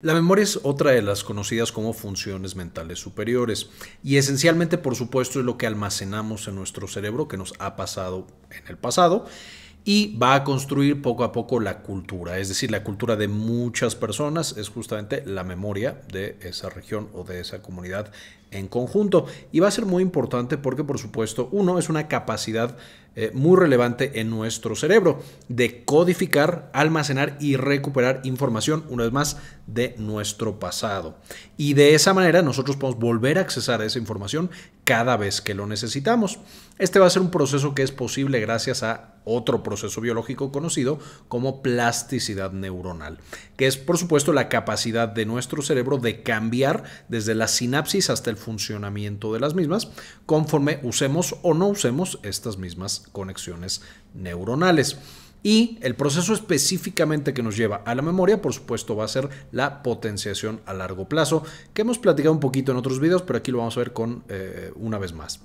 La memoria es otra de las conocidas como funciones mentales superiores y esencialmente por supuesto es lo que almacenamos en nuestro cerebro que nos ha pasado en el pasado y va a construir poco a poco la cultura, es decir, la cultura de muchas personas es justamente la memoria de esa región o de esa comunidad en conjunto. Y va a ser muy importante porque, por supuesto, uno es una capacidad eh, muy relevante en nuestro cerebro de codificar, almacenar y recuperar información, una vez más, de nuestro pasado. Y de esa manera nosotros podemos volver a accesar a esa información cada vez que lo necesitamos. Este va a ser un proceso que es posible gracias a otro proceso biológico conocido como plasticidad neuronal, que es por supuesto la capacidad de nuestro cerebro de cambiar desde las sinapsis hasta el funcionamiento de las mismas, conforme usemos o no usemos estas mismas conexiones neuronales. Y el proceso específicamente que nos lleva a la memoria, por supuesto, va a ser la potenciación a largo plazo, que hemos platicado un poquito en otros videos, pero aquí lo vamos a ver con eh, una vez más.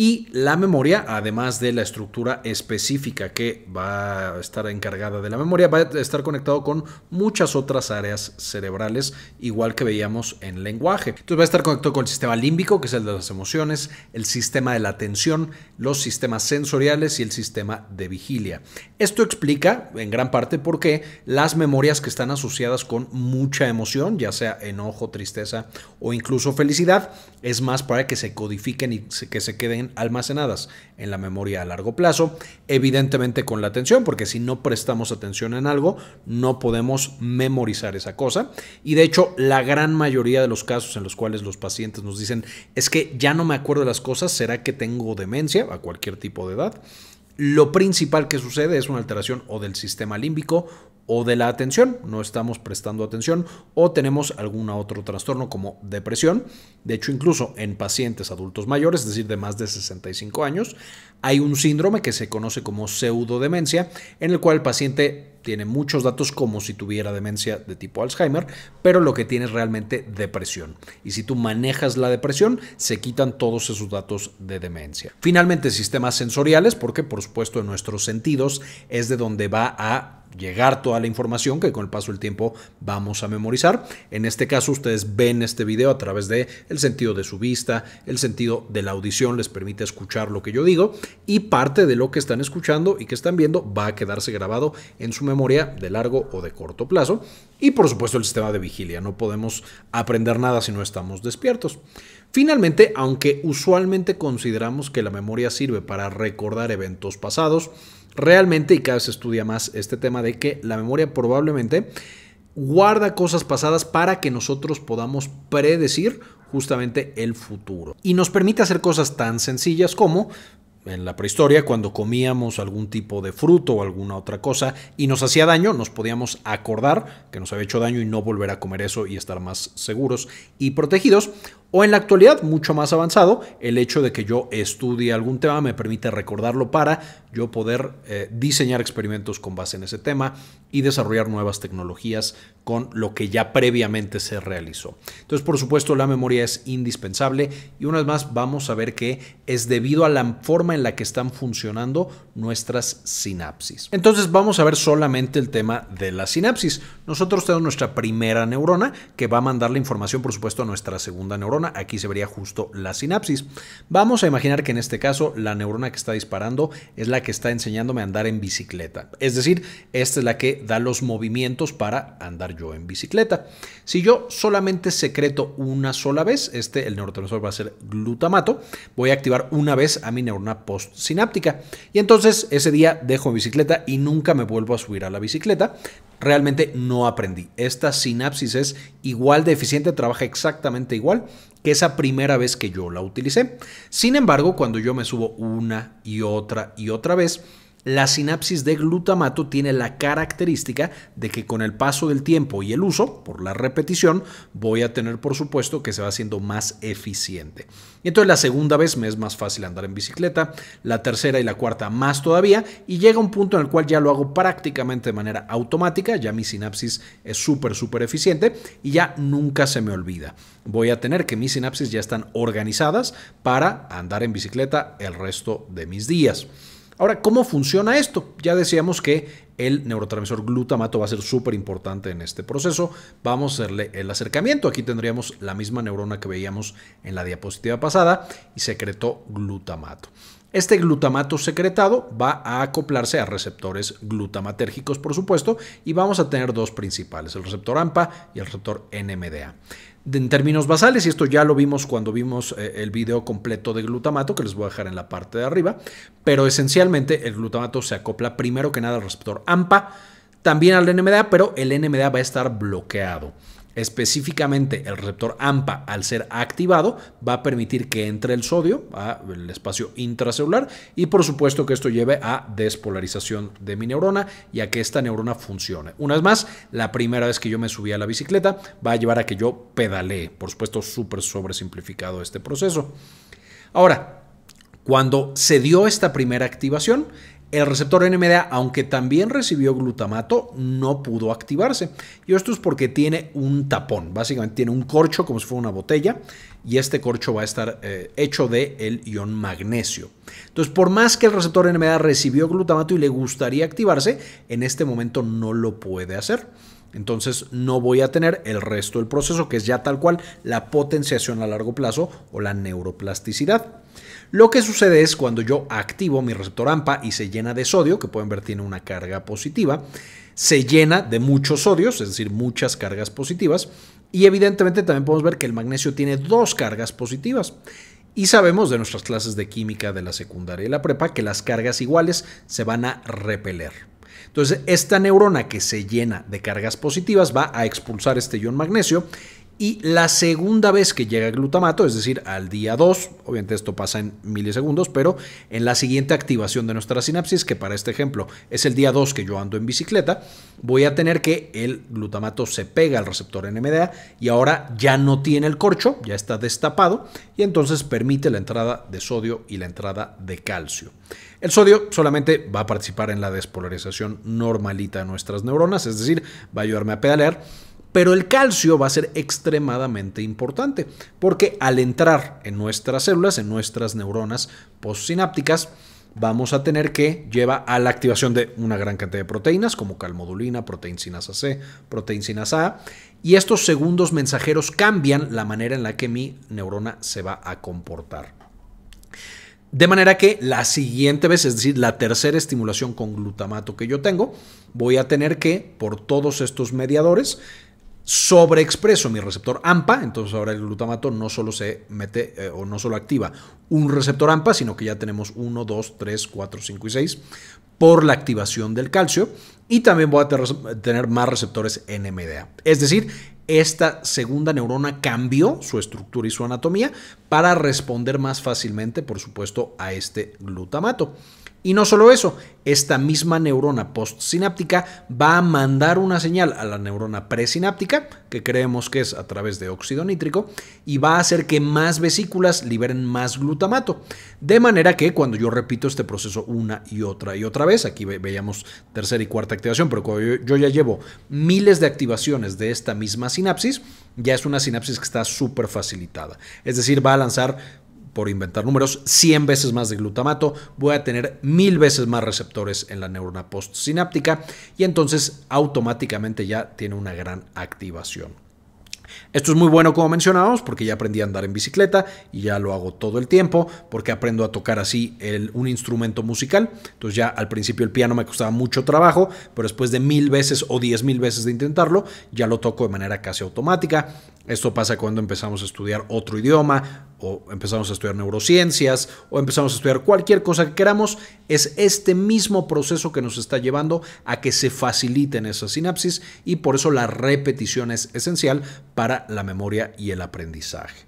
Y la memoria, además de la estructura específica que va a estar encargada de la memoria, va a estar conectado con muchas otras áreas cerebrales, igual que veíamos en lenguaje. Entonces va a estar conectado con el sistema límbico, que es el de las emociones, el sistema de la atención, los sistemas sensoriales y el sistema de vigilia. Esto explica en gran parte por qué las memorias que están asociadas con mucha emoción, ya sea enojo, tristeza o incluso felicidad, es más para que se codifiquen y que se queden almacenadas en la memoria a largo plazo, evidentemente con la atención, porque si no prestamos atención en algo, no podemos memorizar esa cosa. Y de hecho, la gran mayoría de los casos en los cuales los pacientes nos dicen, es que ya no me acuerdo de las cosas, ¿será que tengo demencia a cualquier tipo de edad? Lo principal que sucede es una alteración o del sistema límbico o de la atención, no estamos prestando atención o tenemos algún otro trastorno como depresión. De hecho, incluso en pacientes adultos mayores, es decir, de más de 65 años, hay un síndrome que se conoce como pseudodemencia, en el cual el paciente tiene muchos datos como si tuviera demencia de tipo Alzheimer, pero lo que tiene es realmente depresión. Y si tú manejas la depresión, se quitan todos esos datos de demencia. Finalmente, sistemas sensoriales, porque por supuesto en nuestros sentidos es de donde va a llegar toda la información que con el paso del tiempo vamos a memorizar. En este caso ustedes ven este video a través de el sentido de su vista, el sentido de la audición les permite escuchar lo que yo digo y parte de lo que están escuchando y que están viendo va a quedarse grabado en su memoria de largo o de corto plazo y por supuesto el sistema de vigilia, no podemos aprender nada si no estamos despiertos. Finalmente, aunque usualmente consideramos que la memoria sirve para recordar eventos pasados, realmente, y cada vez se estudia más este tema de que la memoria probablemente guarda cosas pasadas para que nosotros podamos predecir justamente el futuro. Y nos permite hacer cosas tan sencillas como en la prehistoria, cuando comíamos algún tipo de fruto o alguna otra cosa y nos hacía daño, nos podíamos acordar que nos había hecho daño y no volver a comer eso y estar más seguros y protegidos. O en la actualidad, mucho más avanzado, el hecho de que yo estudie algún tema me permite recordarlo para yo poder eh, diseñar experimentos con base en ese tema y desarrollar nuevas tecnologías con lo que ya previamente se realizó. Entonces, por supuesto, la memoria es indispensable y una vez más vamos a ver que es debido a la forma en la que están funcionando nuestras sinapsis. Entonces, vamos a ver solamente el tema de la sinapsis. Nosotros tenemos nuestra primera neurona que va a mandar la información, por supuesto, a nuestra segunda neurona aquí se vería justo la sinapsis. Vamos a imaginar que en este caso la neurona que está disparando es la que está enseñándome a andar en bicicleta. Es decir, esta es la que da los movimientos para andar yo en bicicleta. Si yo solamente secreto una sola vez, este, el neurotransmisor va a ser glutamato, voy a activar una vez a mi neurona postsináptica. Y entonces ese día dejo bicicleta y nunca me vuelvo a subir a la bicicleta realmente no aprendí. Esta sinapsis es igual de eficiente, trabaja exactamente igual que esa primera vez que yo la utilicé. Sin embargo, cuando yo me subo una y otra y otra vez, la sinapsis de glutamato tiene la característica de que con el paso del tiempo y el uso, por la repetición, voy a tener por supuesto que se va haciendo más eficiente. Y entonces la segunda vez me es más fácil andar en bicicleta, la tercera y la cuarta más todavía, y llega un punto en el cual ya lo hago prácticamente de manera automática, ya mi sinapsis es súper, súper eficiente y ya nunca se me olvida. Voy a tener que mis sinapsis ya están organizadas para andar en bicicleta el resto de mis días. Ahora, ¿cómo funciona esto? Ya decíamos que el neurotransmisor glutamato va a ser súper importante en este proceso. Vamos a hacerle el acercamiento. Aquí tendríamos la misma neurona que veíamos en la diapositiva pasada y secretó glutamato. Este glutamato secretado va a acoplarse a receptores glutamatérgicos, por supuesto, y vamos a tener dos principales, el receptor AMPA y el receptor NMDA en términos basales, y esto ya lo vimos cuando vimos eh, el video completo de glutamato, que les voy a dejar en la parte de arriba, pero esencialmente el glutamato se acopla primero que nada al receptor AMPA, también al NMDA, pero el NMDA va a estar bloqueado. Específicamente, el receptor AMPA, al ser activado, va a permitir que entre el sodio al espacio intracelular y, por supuesto, que esto lleve a despolarización de mi neurona y a que esta neurona funcione. Una vez más, la primera vez que yo me subí a la bicicleta va a llevar a que yo pedalee. Por supuesto, súper sobresimplificado este proceso. Ahora, cuando se dio esta primera activación, el receptor NMDA, aunque también recibió glutamato, no pudo activarse. Y esto es porque tiene un tapón, básicamente tiene un corcho como si fuera una botella, y este corcho va a estar eh, hecho de el ion magnesio. Entonces, por más que el receptor NMDA recibió glutamato y le gustaría activarse, en este momento no lo puede hacer. Entonces no voy a tener el resto del proceso, que es ya tal cual la potenciación a largo plazo o la neuroplasticidad. Lo que sucede es cuando yo activo mi receptor AMPA y se llena de sodio, que pueden ver tiene una carga positiva, se llena de muchos sodios, es decir, muchas cargas positivas, y evidentemente también podemos ver que el magnesio tiene dos cargas positivas. Y sabemos de nuestras clases de química de la secundaria y la prepa que las cargas iguales se van a repeler. Entonces, esta neurona que se llena de cargas positivas va a expulsar este ion magnesio y la segunda vez que llega glutamato, es decir, al día 2, obviamente esto pasa en milisegundos, pero en la siguiente activación de nuestra sinapsis, que para este ejemplo es el día 2 que yo ando en bicicleta, voy a tener que el glutamato se pega al receptor NMDA y ahora ya no tiene el corcho, ya está destapado y entonces permite la entrada de sodio y la entrada de calcio. El sodio solamente va a participar en la despolarización normalita de nuestras neuronas, es decir, va a ayudarme a pedalear pero el calcio va a ser extremadamente importante porque al entrar en nuestras células, en nuestras neuronas postsinápticas, vamos a tener que llevar a la activación de una gran cantidad de proteínas como calmodulina, sinasa C, sinasa A, y estos segundos mensajeros cambian la manera en la que mi neurona se va a comportar. De manera que la siguiente vez, es decir, la tercera estimulación con glutamato que yo tengo, voy a tener que, por todos estos mediadores, sobreexpreso mi receptor AMPA, entonces ahora el glutamato no solo se mete eh, o no solo activa un receptor AMPA, sino que ya tenemos 1, 2, 3, 4, 5 y 6 por la activación del calcio y también voy a tener más receptores NMDA. Es decir, esta segunda neurona cambió su estructura y su anatomía para responder más fácilmente, por supuesto, a este glutamato. Y no solo eso, esta misma neurona postsináptica va a mandar una señal a la neurona presináptica, que creemos que es a través de óxido nítrico, y va a hacer que más vesículas liberen más glutamato. De manera que cuando yo repito este proceso una y otra y otra vez, aquí veíamos tercera y cuarta activación, pero cuando yo, yo ya llevo miles de activaciones de esta misma sinapsis, ya es una sinapsis que está súper facilitada. Es decir, va a lanzar por inventar números, 100 veces más de glutamato, voy a tener mil veces más receptores en la neurona postsináptica y entonces automáticamente ya tiene una gran activación. Esto es muy bueno como mencionábamos porque ya aprendí a andar en bicicleta y ya lo hago todo el tiempo porque aprendo a tocar así un instrumento musical. Entonces ya al principio el piano me costaba mucho trabajo, pero después de mil veces o diez mil veces de intentarlo ya lo toco de manera casi automática. Esto pasa cuando empezamos a estudiar otro idioma o empezamos a estudiar neurociencias, o empezamos a estudiar cualquier cosa que queramos, es este mismo proceso que nos está llevando a que se faciliten esas sinapsis y por eso la repetición es esencial para la memoria y el aprendizaje.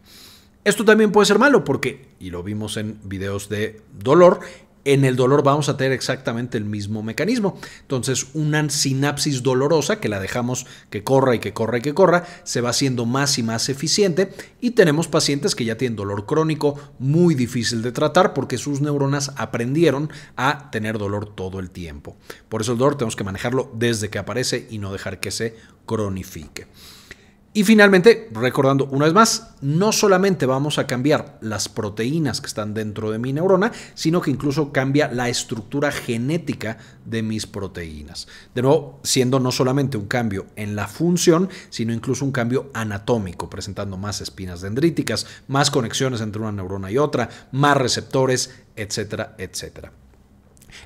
Esto también puede ser malo porque, y lo vimos en videos de dolor, en el dolor vamos a tener exactamente el mismo mecanismo. Entonces, una sinapsis dolorosa que la dejamos que corra y que corra y que corra, se va haciendo más y más eficiente y tenemos pacientes que ya tienen dolor crónico muy difícil de tratar porque sus neuronas aprendieron a tener dolor todo el tiempo. Por eso el dolor tenemos que manejarlo desde que aparece y no dejar que se cronifique. Y finalmente, recordando una vez más, no solamente vamos a cambiar las proteínas que están dentro de mi neurona, sino que incluso cambia la estructura genética de mis proteínas. De nuevo, siendo no solamente un cambio en la función, sino incluso un cambio anatómico, presentando más espinas dendríticas, más conexiones entre una neurona y otra, más receptores, etcétera, etcétera.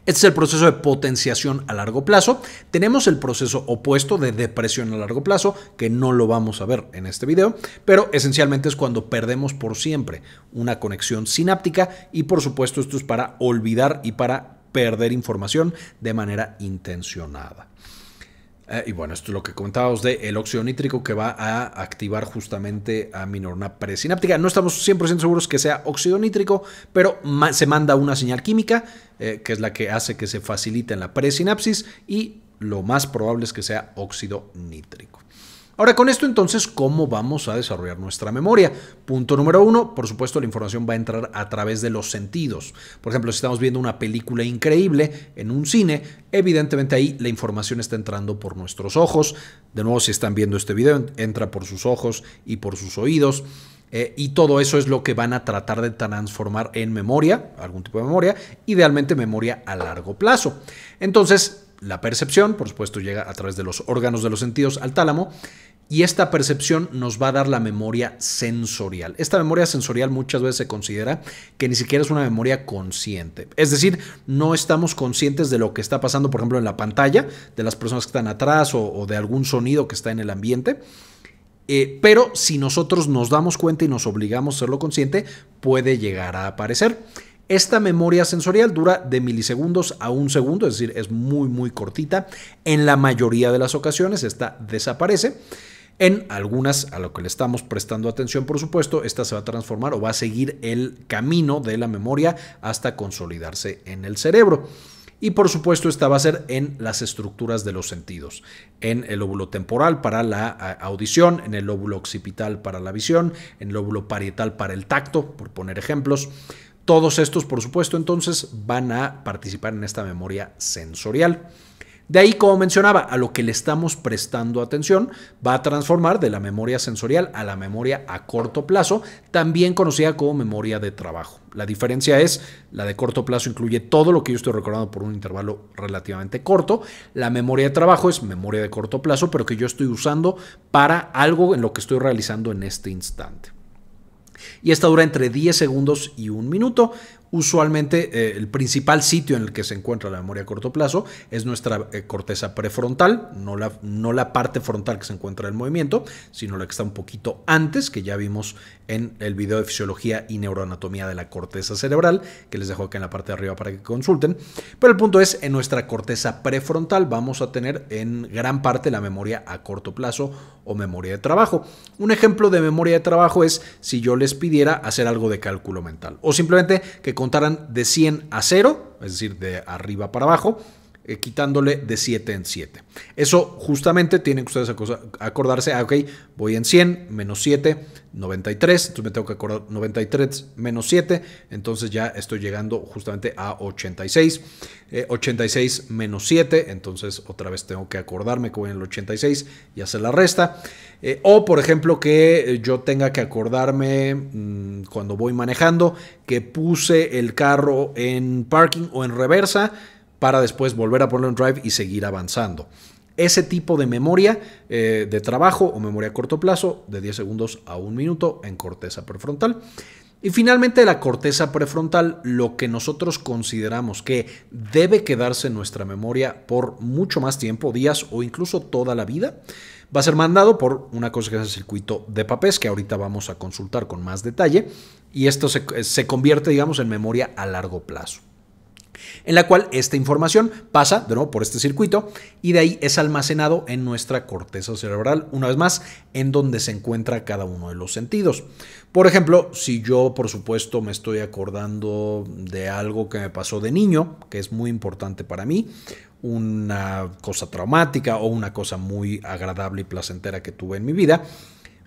Este es el proceso de potenciación a largo plazo. Tenemos el proceso opuesto de depresión a largo plazo, que no lo vamos a ver en este video, pero esencialmente es cuando perdemos por siempre una conexión sináptica y por supuesto esto es para olvidar y para perder información de manera intencionada. Eh, y bueno, esto es lo que comentábamos de el óxido nítrico que va a activar justamente a mi presináptica. No estamos 100% seguros que sea óxido nítrico, pero se manda una señal química eh, que es la que hace que se facilite en la presinapsis y lo más probable es que sea óxido nítrico. Ahora, con esto entonces, ¿cómo vamos a desarrollar nuestra memoria? Punto número uno, por supuesto, la información va a entrar a través de los sentidos. Por ejemplo, si estamos viendo una película increíble en un cine, evidentemente ahí la información está entrando por nuestros ojos. De nuevo, si están viendo este video, entra por sus ojos y por sus oídos. Eh, y todo eso es lo que van a tratar de transformar en memoria, algún tipo de memoria, idealmente memoria a largo plazo. Entonces, la percepción, por supuesto llega a través de los órganos de los sentidos al tálamo, y esta percepción nos va a dar la memoria sensorial. Esta memoria sensorial muchas veces se considera que ni siquiera es una memoria consciente. Es decir, no estamos conscientes de lo que está pasando, por ejemplo, en la pantalla, de las personas que están atrás o, de algún sonido que está en el ambiente. Eh, pero si nosotros nos damos cuenta y nos obligamos a serlo consciente, puede llegar a aparecer. Esta memoria sensorial dura de milisegundos a un segundo, es decir, es muy muy cortita. En la mayoría de las ocasiones esta desaparece. En algunas, a lo que le estamos prestando atención, por supuesto, esta se va a transformar o va a seguir el camino de la memoria hasta consolidarse en el cerebro. Y por supuesto, esta va a ser en las estructuras de los sentidos, en el óvulo temporal para la audición, en el óvulo occipital para la visión, en el óvulo parietal para el tacto, por poner ejemplos. Todos estos, por supuesto, entonces van a participar en esta memoria sensorial. De ahí, como mencionaba, a lo que le estamos prestando atención va a transformar de la memoria sensorial a la memoria a corto plazo, también conocida como memoria de trabajo. La diferencia es, la de corto plazo incluye todo lo que yo estoy recordando por un intervalo relativamente corto. La memoria de trabajo es memoria de corto plazo, pero que yo estoy usando para algo en lo que estoy realizando en este instante y esta dura entre 10 segundos y 1 minuto usualmente eh, el principal sitio en el que se encuentra la memoria a corto plazo es nuestra eh, corteza prefrontal, no la, no la parte frontal que se encuentra en movimiento, sino la que está un poquito antes, que ya vimos en el video de fisiología y neuroanatomía de la corteza cerebral, que les dejo acá en la parte de arriba para que consulten. Pero el punto es, en nuestra corteza prefrontal vamos a tener en gran parte la memoria a corto plazo o memoria de trabajo. Un ejemplo de memoria de trabajo es si yo les pidiera hacer algo de cálculo mental o simplemente que contaran de 100 a 0, es decir, de arriba para abajo, eh, quitándole de 7 en 7. Eso justamente tienen que ustedes acordarse, ah, ok, voy en 100 menos 7, 93, entonces me tengo que acordar 93 menos 7, entonces ya estoy llegando justamente a 86, 86 eh, menos 7, entonces otra vez tengo que acordarme que voy en el 86 y hacer la resta. Eh, o por ejemplo que yo tenga que acordarme mm, cuando voy manejando que puse el carro en parking o en reversa para después volver a ponerlo en Drive y seguir avanzando. Ese tipo de memoria eh, de trabajo o memoria a corto plazo de 10 segundos a 1 minuto en corteza prefrontal. Y finalmente la corteza prefrontal, lo que nosotros consideramos que debe quedarse en nuestra memoria por mucho más tiempo, días o incluso toda la vida, va a ser mandado por una cosa que es el circuito de papés, que ahorita vamos a consultar con más detalle, y esto se, se convierte, digamos, en memoria a largo plazo en la cual esta información pasa de nuevo por este circuito y de ahí es almacenado en nuestra corteza cerebral, una vez más, en donde se encuentra cada uno de los sentidos. Por ejemplo, si yo, por supuesto, me estoy acordando de algo que me pasó de niño, que es muy importante para mí, una cosa traumática o una cosa muy agradable y placentera que tuve en mi vida,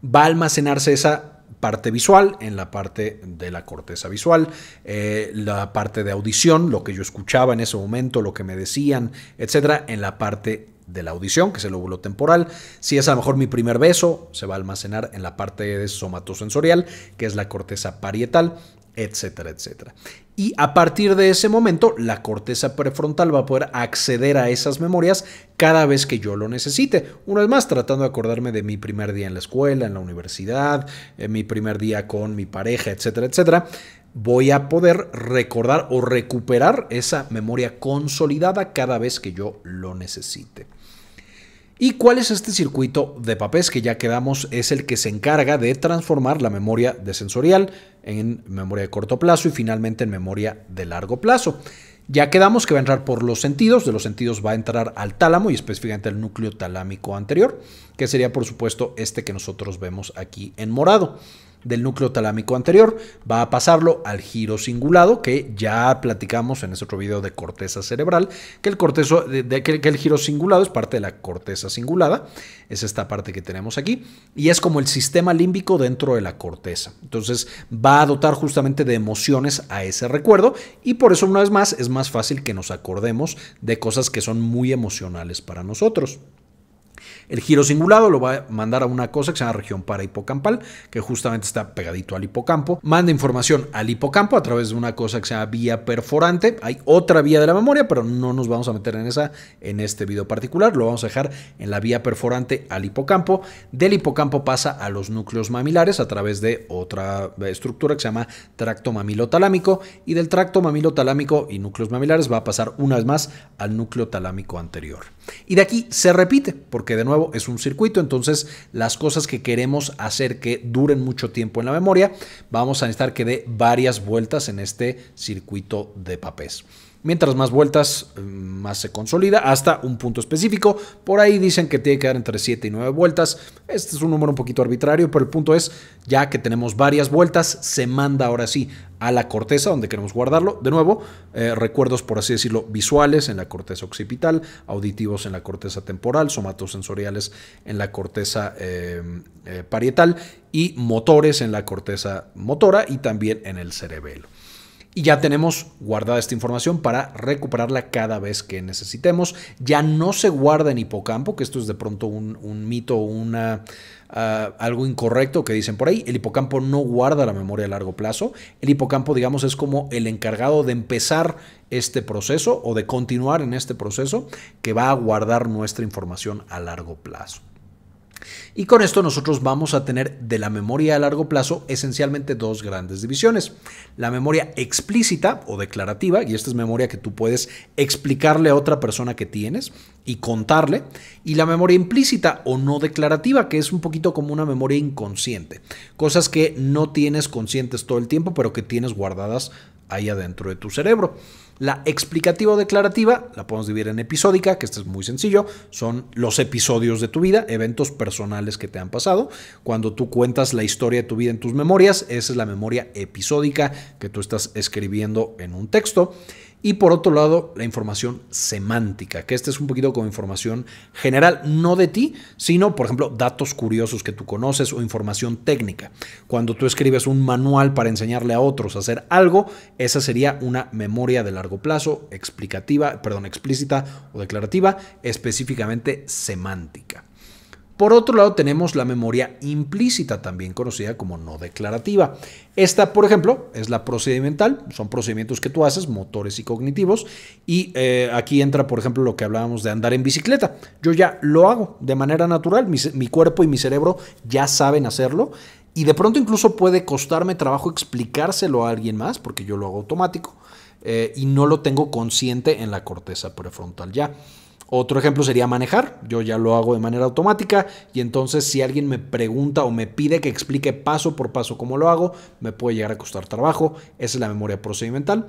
va a almacenarse esa parte visual, en la parte de la corteza visual, eh, la parte de audición, lo que yo escuchaba en ese momento, lo que me decían, etcétera, en la parte de la audición, que es el lóbulo temporal. Si es a lo mejor mi primer beso, se va a almacenar en la parte de somatosensorial, que es la corteza parietal etcétera, etcétera. Y a partir de ese momento, la corteza prefrontal va a poder acceder a esas memorias cada vez que yo lo necesite. Una vez más, tratando de acordarme de mi primer día en la escuela, en la universidad, eh, mi primer día con mi pareja, etcétera, etcétera. Voy a poder recordar o recuperar esa memoria consolidada cada vez que yo lo necesite. ¿Y cuál es este circuito de papés que ya quedamos? Es el que se encarga de transformar la memoria de sensorial en memoria de corto plazo y finalmente en memoria de largo plazo. Ya quedamos que va a entrar por los sentidos, de los sentidos va a entrar al tálamo y específicamente al núcleo talámico anterior, que sería por supuesto este que nosotros vemos aquí en morado del núcleo talámico anterior, va a pasarlo al giro cingulado, que ya platicamos en ese otro video de corteza cerebral, que el, cortezo, de, el giro cingulado es parte de la corteza cingulada, es esta parte que tenemos aquí, y es como el sistema límbico dentro de la corteza. Entonces va a dotar justamente de emociones a ese recuerdo, y por eso una vez más es más fácil que nos acordemos de cosas que son muy emocionales para nosotros. El giro cingulado lo va a mandar a una cosa que se llama región parahipocampal, que justamente está pegadito al hipocampo. Manda información al hipocampo a través de una cosa que se llama vía perforante. Hay otra vía de la memoria, pero no nos vamos a meter en esa en este video particular. Lo vamos a dejar en la vía perforante al hipocampo. Del hipocampo pasa a los núcleos mamilares a través de otra estructura que se llama tracto mamilotalámico. Y del tracto mamilotalámico y núcleos mamilares va a pasar una vez más al núcleo talámico anterior. Y de aquí se repite, porque de nuevo, es un circuito, entonces las cosas que queremos hacer que duren mucho tiempo en la memoria, vamos a necesitar que dé varias vueltas en este circuito de papés. Mientras más vueltas, eh, más se consolida hasta un punto específico. Por ahí dicen que tiene que dar entre 7 y 9 vueltas. Este es un número un poquito arbitrario, pero el punto es, ya que tenemos varias vueltas, se manda ahora sí a la corteza donde queremos guardarlo. De nuevo, eh, recuerdos, por así decirlo, visuales en la corteza occipital, auditivos en la corteza temporal, somatosensoriales en la corteza eh, parietal y motores en la corteza motora y también en el cerebelo. Y ya tenemos guardada esta información para recuperarla cada vez que necesitemos. Ya no se guarda en hipocampo, que esto es de pronto un, mito, una, ah, algo incorrecto que dicen por ahí. El hipocampo no guarda la memoria a largo plazo. El hipocampo, digamos, es como el encargado de empezar este proceso o de continuar en este proceso que va a guardar nuestra información a largo plazo. Y con esto nosotros vamos a tener de la memoria a largo plazo esencialmente dos grandes divisiones. La memoria explícita o declarativa, y esta es memoria que tú puedes explicarle a otra persona que tienes y contarle, y la memoria implícita o no declarativa, que es un poquito como una memoria inconsciente, cosas que no tienes conscientes todo el tiempo, pero que tienes guardadas ahí adentro de tu cerebro. La explicativa o declarativa la podemos dividir en episódica, que esto es muy sencillo, son los episodios de tu vida, eventos personales que te han pasado. Cuando tú cuentas la historia de tu vida en tus memorias, esa es la memoria episódica que tú estás escribiendo en un texto. Y por otro lado, la información semántica, que este es un poquito como información general, no de ti, sino, por ejemplo, datos curiosos que tú conoces o información técnica. Cuando tú escribes un manual para enseñarle a otros a hacer algo, esa sería una memoria de largo plazo, explicativa, perdón, explícita o declarativa, específicamente semántica. Por otro lado, tenemos la memoria implícita, también conocida como no declarativa. Esta, por ejemplo, es la procedimental, son procedimientos que tú haces, motores y cognitivos, y eh, aquí entra, por ejemplo, lo que hablábamos de andar en bicicleta. Yo ya lo hago de manera natural, mi, cuerpo y mi cerebro ya saben hacerlo, y de pronto incluso puede costarme trabajo explicárselo a alguien más, porque yo lo hago automático, eh, y no lo tengo consciente en la corteza prefrontal ya. Otro ejemplo sería manejar. Yo ya lo hago de manera automática y entonces si alguien me pregunta o me pide que explique paso por paso cómo lo hago, me puede llegar a costar trabajo. Esa es la memoria procedimental.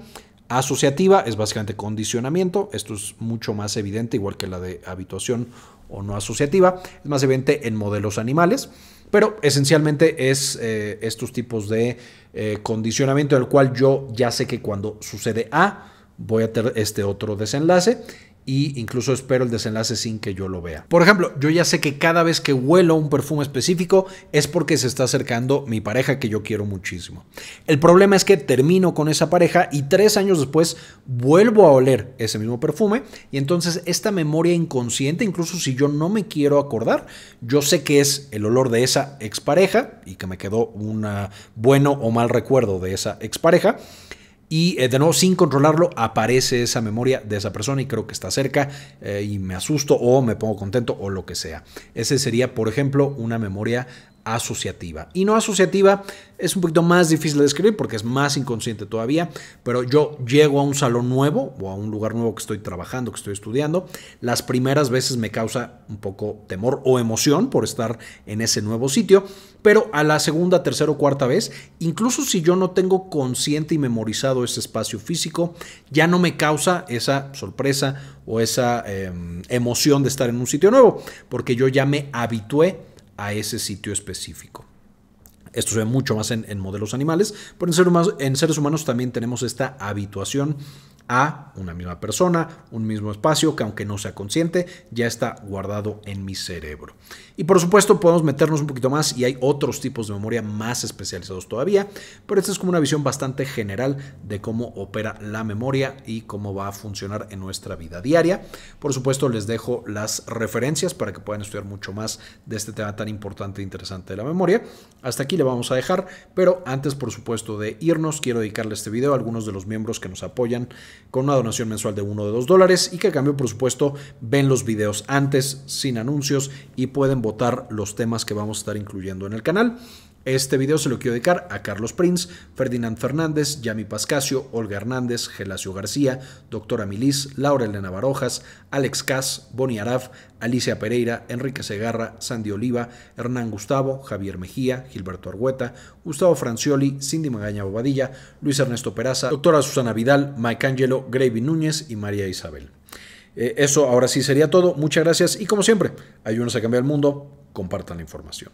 Asociativa es básicamente condicionamiento. Esto es mucho más evidente, igual que la de habituación o no asociativa. Es más evidente en modelos animales. Pero esencialmente es eh, estos tipos de eh, condicionamiento, del cual yo ya sé que cuando sucede A, voy a tener este otro desenlace y incluso espero el desenlace sin que yo lo vea. Por ejemplo, yo ya sé que cada vez que huelo un perfume específico es porque se está acercando mi pareja que yo quiero muchísimo. El problema es que termino con esa pareja y tres años después vuelvo a oler ese mismo perfume y entonces esta memoria inconsciente, incluso si yo no me quiero acordar, yo sé que es el olor de esa expareja y que me quedó un bueno o mal recuerdo de esa expareja y eh, de nuevo, sin controlarlo, aparece esa memoria de esa persona y creo que está cerca eh, y me asusto o me pongo contento o lo que sea. Ese sería, por ejemplo, una memoria asociativa. Y no asociativa es un poquito más difícil de describir porque es más inconsciente todavía, pero yo llego a un salón nuevo o a un lugar nuevo que estoy trabajando, que estoy estudiando, las primeras veces me causa un poco temor o emoción por estar en ese nuevo sitio, pero a la segunda, tercera o cuarta vez, incluso si yo no tengo consciente y memorizado ese espacio físico, ya no me causa esa sorpresa o esa em, emoción de estar en un sitio nuevo, porque yo ya me habitué a ese sitio específico. Esto se ve mucho más en, modelos animales, pero en seres humanos también tenemos esta habituación a una misma persona, un mismo espacio que aunque no sea consciente, ya está guardado en mi cerebro. Y por supuesto podemos meternos un poquito más y hay otros tipos de memoria más especializados todavía, pero esta es como una visión bastante general de cómo opera la memoria y cómo va a funcionar en nuestra vida diaria. Por supuesto les dejo las referencias para que puedan estudiar mucho más de este tema tan importante e interesante de la memoria. Hasta aquí le vamos a dejar, pero antes por supuesto de irnos quiero dedicarle este video a algunos de los miembros que nos apoyan con una donación mensual de uno de dos dólares y que a cambio, por supuesto, ven los videos antes, sin anuncios y pueden votar los temas que vamos a estar incluyendo en el canal. Este video se lo quiero dedicar a Carlos Prince, Ferdinand Fernández, Yami Pascasio, Olga Hernández, Gelacio García, Doctora Milis, Laura Elena Barojas, Alex Cas, Boni Araf, Alicia Pereira, Enrique Segarra, Sandy Oliva, Hernán Gustavo, Javier Mejía, Gilberto Argueta, Gustavo Francioli, Cindy Magaña Bobadilla, Luis Ernesto Peraza, Doctora Susana Vidal, Mike Angelo, Gravy Núñez y María Isabel eh, eso ahora sí sería todo. Muchas gracias y como siempre, ayúdenos a cambiar el mundo, compartan la información.